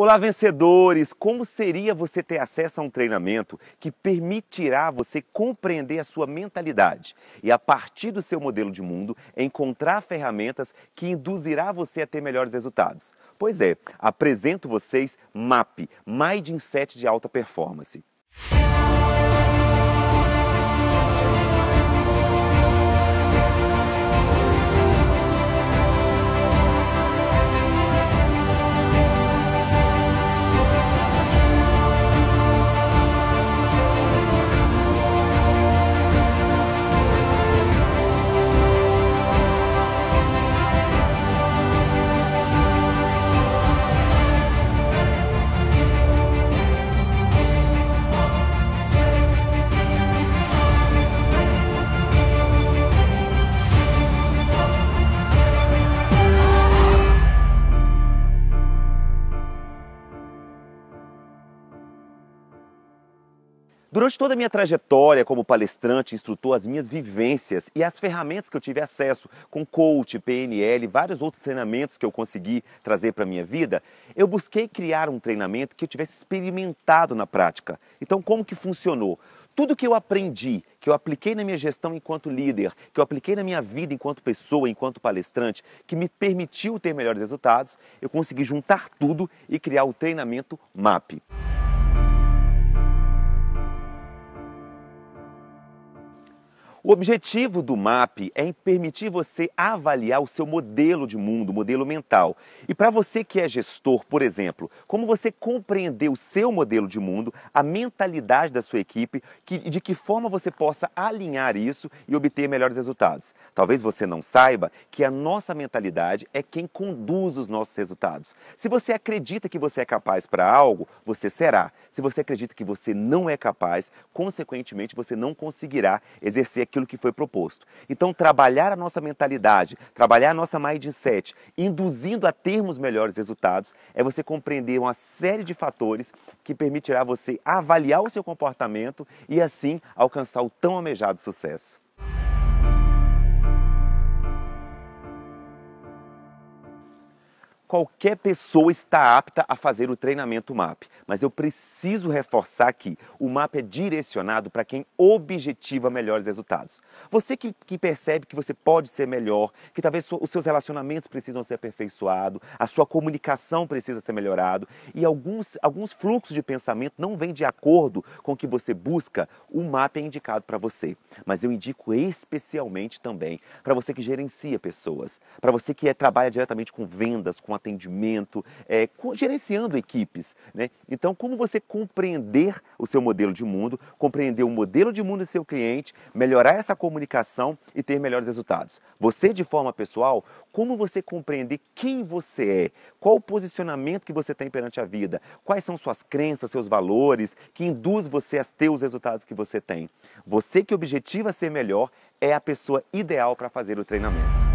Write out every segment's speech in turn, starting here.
Olá, vencedores! Como seria você ter acesso a um treinamento que permitirá você compreender a sua mentalidade e, a partir do seu modelo de mundo, encontrar ferramentas que induzirá você a ter melhores resultados? Pois é, apresento vocês MAP, Mindset de Alta Performance. Música Durante toda a minha trajetória como palestrante, instrutor, as minhas vivências e as ferramentas que eu tive acesso com coach, PNL, vários outros treinamentos que eu consegui trazer para a minha vida, eu busquei criar um treinamento que eu tivesse experimentado na prática. Então, como que funcionou? Tudo que eu aprendi, que eu apliquei na minha gestão enquanto líder, que eu apliquei na minha vida enquanto pessoa, enquanto palestrante, que me permitiu ter melhores resultados, eu consegui juntar tudo e criar o treinamento MAP. O objetivo do MAP é permitir você avaliar o seu modelo de mundo, modelo mental. E para você que é gestor, por exemplo, como você compreender o seu modelo de mundo, a mentalidade da sua equipe, que, de que forma você possa alinhar isso e obter melhores resultados. Talvez você não saiba que a nossa mentalidade é quem conduz os nossos resultados. Se você acredita que você é capaz para algo, você será. Se você acredita que você não é capaz, consequentemente você não conseguirá exercer aquilo aquilo que foi proposto. Então, trabalhar a nossa mentalidade, trabalhar a nossa mindset, induzindo a termos melhores resultados, é você compreender uma série de fatores que permitirá você avaliar o seu comportamento e assim alcançar o tão almejado sucesso. qualquer pessoa está apta a fazer o treinamento MAP, mas eu preciso reforçar que o MAP é direcionado para quem objetiva melhores resultados. Você que, que, percebe que você pode ser melhor, que talvez os seus relacionamentos precisam ser aperfeiçoados, a sua comunicação precisa ser melhorado e alguns, alguns fluxos de pensamento não vêm de acordo com o que você busca, o MAP é indicado para você. Mas eu indico especialmente também para você que gerencia pessoas, para você que é, trabalha diretamente com vendas, com atendimento, é, gerenciando equipes. Né? Então, como você compreender o seu modelo de mundo, compreender o modelo de mundo do seu cliente, melhorar essa comunicação e ter melhores resultados. Você, de forma pessoal, como você compreender quem você é, qual o posicionamento que você tem perante a vida, quais são suas crenças, seus valores, que induz você a ter os resultados que você tem. Você que objetiva ser melhor é a pessoa ideal para fazer o treinamento.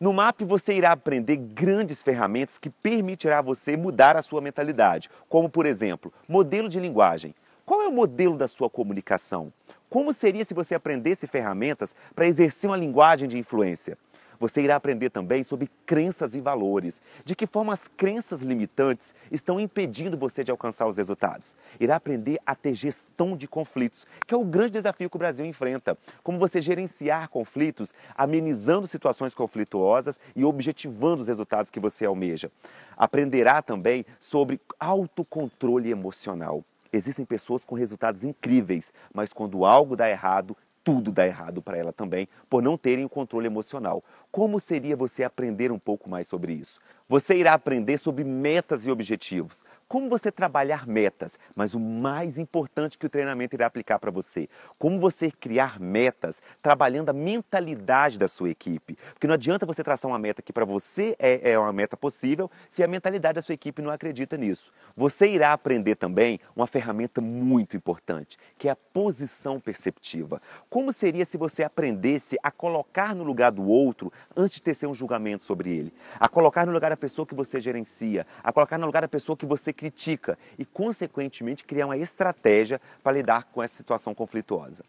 No MAP você irá aprender grandes ferramentas que permitirá você mudar a sua mentalidade, como por exemplo, modelo de linguagem. Qual é o modelo da sua comunicação? Como seria se você aprendesse ferramentas para exercer uma linguagem de influência? Você irá aprender também sobre crenças e valores, de que forma as crenças limitantes estão impedindo você de alcançar os resultados. Irá aprender a ter gestão de conflitos, que é o grande desafio que o Brasil enfrenta. Como você gerenciar conflitos, amenizando situações conflituosas e objetivando os resultados que você almeja. Aprenderá também sobre autocontrole emocional. Existem pessoas com resultados incríveis, mas quando algo dá errado, tudo dá errado para ela também por não terem o controle emocional. Como seria você aprender um pouco mais sobre isso? Você irá aprender sobre metas e objetivos como você trabalhar metas, mas o mais importante que o treinamento irá aplicar para você, como você criar metas trabalhando a mentalidade da sua equipe. Porque não adianta você traçar uma meta que para você é, é uma meta possível se a mentalidade da sua equipe não acredita nisso. Você irá aprender também uma ferramenta muito importante, que é a posição perceptiva. Como seria se você aprendesse a colocar no lugar do outro antes de tecer um julgamento sobre ele? A colocar no lugar a pessoa que você gerencia, a colocar no lugar a pessoa que você critica e, consequentemente, criar uma estratégia para lidar com essa situação conflituosa.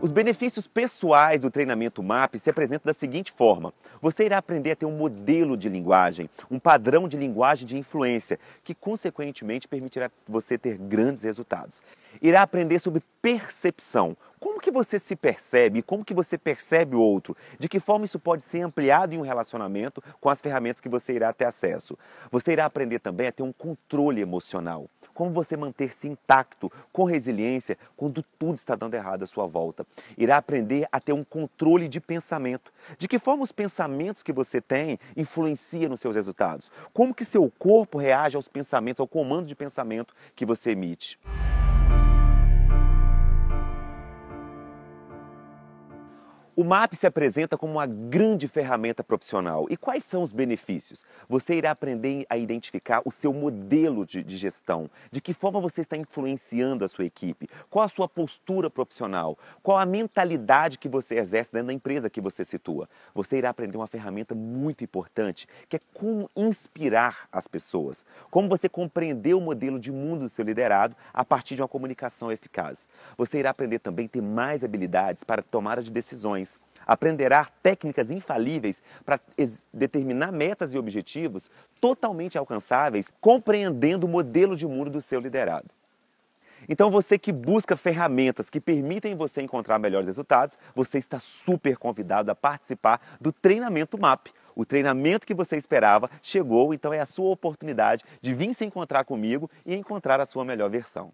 Os benefícios pessoais do treinamento MAP se apresentam da seguinte forma: você irá aprender a ter um modelo de linguagem, um padrão de linguagem de influência, que consequentemente permitirá você ter grandes resultados. Irá aprender sobre percepção, como que você se percebe, como que você percebe o outro, de que forma isso pode ser ampliado em um relacionamento com as ferramentas que você irá ter acesso. Você irá aprender também a ter um controle emocional como você manter-se intacto, com resiliência, quando tudo está dando errado à sua volta. Irá aprender a ter um controle de pensamento. De que forma os pensamentos que você tem influenciam nos seus resultados? Como que seu corpo reage aos pensamentos, ao comando de pensamento que você emite? O MAP se apresenta como uma grande ferramenta profissional. E quais são os benefícios? Você irá aprender a identificar o seu modelo de, de, gestão, de que forma você está influenciando a sua equipe, qual a sua postura profissional, qual a mentalidade que você exerce dentro da empresa que você situa. Você irá aprender uma ferramenta muito importante, que é como inspirar as pessoas, como você compreender o modelo de mundo do seu liderado a partir de uma comunicação eficaz. Você irá aprender também a ter mais habilidades para tomada de decisões aprenderá técnicas infalíveis para determinar metas e objetivos totalmente alcançáveis, compreendendo o modelo de mundo do seu liderado. Então, você que busca ferramentas que permitem você encontrar melhores resultados, você está super convidado a participar do treinamento MAP. O treinamento que você esperava chegou, então é a sua oportunidade de vir se encontrar comigo e encontrar a sua melhor versão.